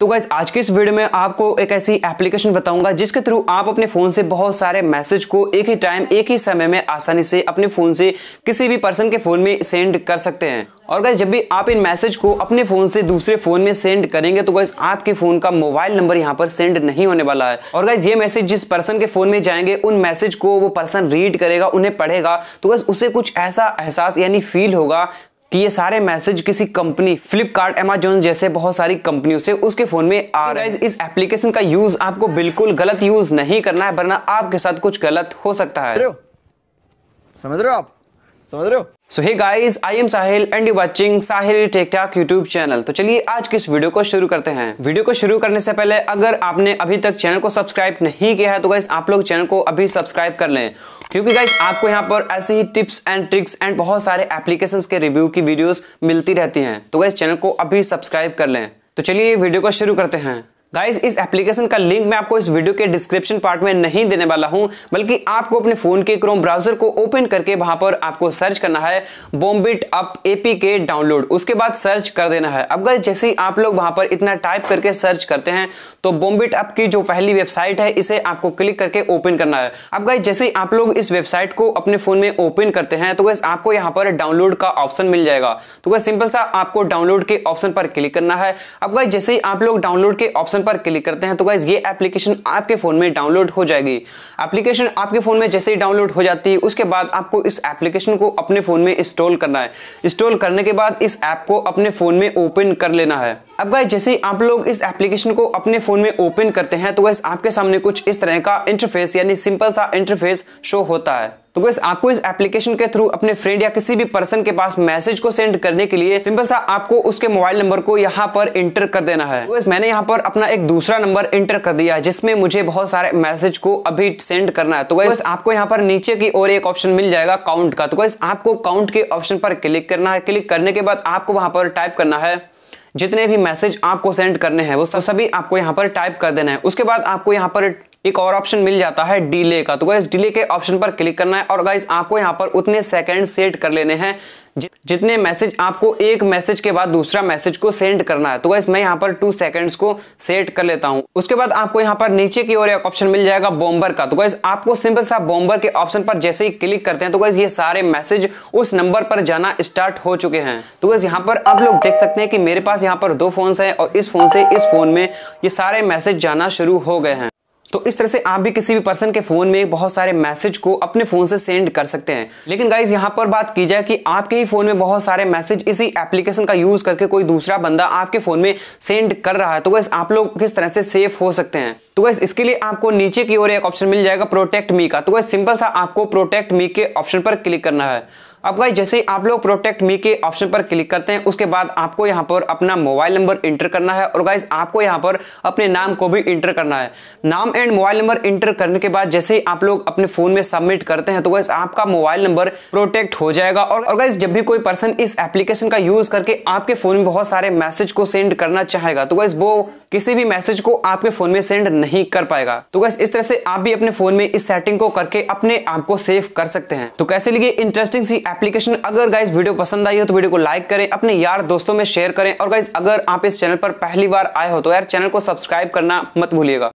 तो गाइज आज के इस वीडियो में आपको एक ऐसी एप्लीकेशन बताऊंगा जिसके थ्रू आप अपने फ़ोन से बहुत सारे मैसेज को एक ही टाइम एक ही समय में आसानी से अपने फ़ोन से किसी भी पर्सन के फ़ोन में सेंड कर सकते हैं और गाइज जब भी आप इन मैसेज को अपने फ़ोन से दूसरे फ़ोन में सेंड करेंगे तो गाइज आपके फ़ोन का मोबाइल नंबर यहाँ पर सेंड नहीं होने वाला है और गाइज ये मैसेज जिस पर्सन के फ़ोन में जाएंगे उन मैसेज को वो पर्सन रीड करेगा उन्हें पढ़ेगा तो गाइज उसे कुछ ऐसा एहसास यानी फील होगा कि ये सारे मैसेज किसी कंपनी फ्लिपकार्ट एमेजोन जैसे बहुत सारी कंपनियों से उसके फोन में आ रहा है इस एप्लीकेशन का यूज आपको बिल्कुल गलत यूज नहीं करना है वरना आपके साथ कुछ गलत हो सकता है समझ रहे हो आप समझ रहे हो so hey guys I am Sahil and you watching Sahil tech techtalk YouTube channel तो चलिए आज की इस वीडियो को शुरू करते हैं वीडियो को शुरू करने से पहले अगर आपने अभी तक चैनल को सब्सक्राइब नहीं किया है तो गाइस आप लोग चैनल को अभी सब्सक्राइब कर लें क्योंकि गाइस आपको यहाँ पर ऐसी ही टिप्स एंड ट्रिक्स एंड बहुत सारे एप्लीकेशन के रिव्यू की वीडियोस मिलती रहती हैं तो गाइस चैनल को अभी सब्सक्राइब कर लें तो चलिए वीडियो को शुरू करते हैं गाइज इस एप्लीकेशन का लिंक मैं आपको इस वीडियो के डिस्क्रिप्शन पार्ट में नहीं देने वाला हूं बल्कि आपको अपने फोन के क्रोम ब्राउजर को ओपन करके वहां पर आपको सर्च करना है बॉम्बिट अप के डाउनलोड उसके बाद सर्च कर देना है अब गाइज जैसे ही आप लोग वहां पर इतना टाइप करके सर्च करते हैं तो बॉम्बिट अप की जो पहली वेबसाइट है इसे आपको क्लिक करके ओपन करना है अब गाइज जैसे ही आप लोग इस वेबसाइट को अपने फोन में ओपन करते हैं तो गैस आपको यहाँ पर डाउनलोड का ऑप्शन मिल जाएगा तो गैस सिंपल सा आपको डाउनलोड के ऑप्शन पर क्लिक करना है अब गाइज जैसे ही आप लोग डाउनलोड के ऑप्शन पर क्लिक करते हैं तो गाइज ये एप्लीकेशन आपके फ़ोन में डाउनलोड हो जाएगी एप्लीकेशन आपके फ़ोन में जैसे ही डाउनलोड हो जाती है उसके बाद आपको इस एप्लीकेशन को अपने फ़ोन में इंस्टॉल करना है इंस्टॉल करने के बाद इस ऐप को अपने फ़ोन में ओपन कर लेना है अब गाइज जैसे आप लोग इस एप्लीकेशन को अपने फ़ोन में ओपन करते हैं तो गैस आपके सामने कुछ इस तरह का इंटरफेस यानी सिंपल सा इंटरफेस शो होता है तो गैस आपको इस एप्लीकेशन के थ्रू अपने फ्रेंड या किसी भी पर्सन के पास मैसेज को सेंड करने के लिए सिंपल सा आपको उसके मोबाइल नंबर को यहाँ पर इंटर कर देना है तो मैंने यहाँ पर अपना एक दूसरा नंबर इंटर कर दिया जिसमें मुझे बहुत सारे मैसेज को अभी सेंड करना है तो गैस आपको यहाँ पर नीचे की ओर एक ऑप्शन मिल जाएगा काउंट का तो गैस आपको काउंट के ऑप्शन पर क्लिक करना है क्लिक करने के बाद आपको वहां पर टाइप करना है जितने भी मैसेज आपको सेंड करने हैं वो सब सभी आपको यहाँ पर टाइप कर देना है उसके बाद आपको यहाँ पर एक और ऑप्शन मिल जाता है डिले का तो गाइस डिले के ऑप्शन पर क्लिक करना है और गाइस आपको यहाँ पर उतने सेकेंड सेट कर लेने हैं जितने मैसेज आपको एक मैसेज के बाद दूसरा मैसेज को सेंड करना है तो गाइस मैं यहां पर टू सेकंड्स को सेट कर लेता हूँ उसके बाद आपको यहाँ पर नीचे की ओर एक ऑप्शन मिल जाएगा बॉम्बर का तो गाइस आपको सिंपल सा बॉम्बर के ऑप्शन पर जैसे ही क्लिक करते हैं तो गाइस ये सारे मैसेज उस नंबर पर जाना स्टार्ट हो चुके हैं तो गाइस यहाँ पर आप लोग देख सकते हैं कि मेरे पास यहाँ पर दो फोन है और इस फोन से इस फोन में ये सारे मैसेज जाना शुरू हो गए हैं तो इस तरह से आप भी किसी भी पर्सन के फोन में बहुत सारे मैसेज को अपने फोन से सेंड कर सकते हैं लेकिन गाइज यहां पर बात की जाए कि आपके ही फोन में बहुत सारे मैसेज इसी एप्लीकेशन का यूज करके कोई दूसरा बंदा आपके फोन में सेंड कर रहा है तो गाइस आप लोग किस तरह से सेफ हो सकते हैं तो गाइस इसके लिए आपको नीचे की ओर एक ऑप्शन मिल जाएगा प्रोटेक्ट मी का तो गाइस सिंपल सा आपको प्रोटेक्ट मी के ऑप्शन पर क्लिक करना है अब गाइस जैसे आप लोग प्रोटेक्ट मी के ऑप्शन पर क्लिक करते हैं उसके बाद आपको यहाँ पर अपना मोबाइल नंबर इंटर करना है और गाइस आपको यहाँ पर अपने नाम को भी इंटर करना है नाम एंड मोबाइल नंबर इंटर करने के बाद जैसे आप लोग अपने फोन में सबमिट करते हैं तो गाइस आपका मोबाइल नंबर प्रोटेक्ट हो जाएगा और, और गाइस जब भी कोई पर्सन इस एप्लीकेशन का यूज करके आपके फोन में बहुत सारे मैसेज को सेंड करना चाहेगा तो गाइस वो किसी भी मैसेज को आपके फोन में सेंड नहीं कर पाएगा तो गाइस इस तरह से आप भी अपने फोन में इस सेटिंग को करके अपने आप को सेव कर सकते हैं तो कैसे लगे इंटरेस्टिंग सी एप्लीकेशन अगर गाइज वीडियो पसंद आई हो तो वीडियो को लाइक करें अपने यार दोस्तों में शेयर करें और गाइज अगर आप इस चैनल पर पहली बार आए हो तो यार चैनल को सब्सक्राइब करना मत भूलिएगा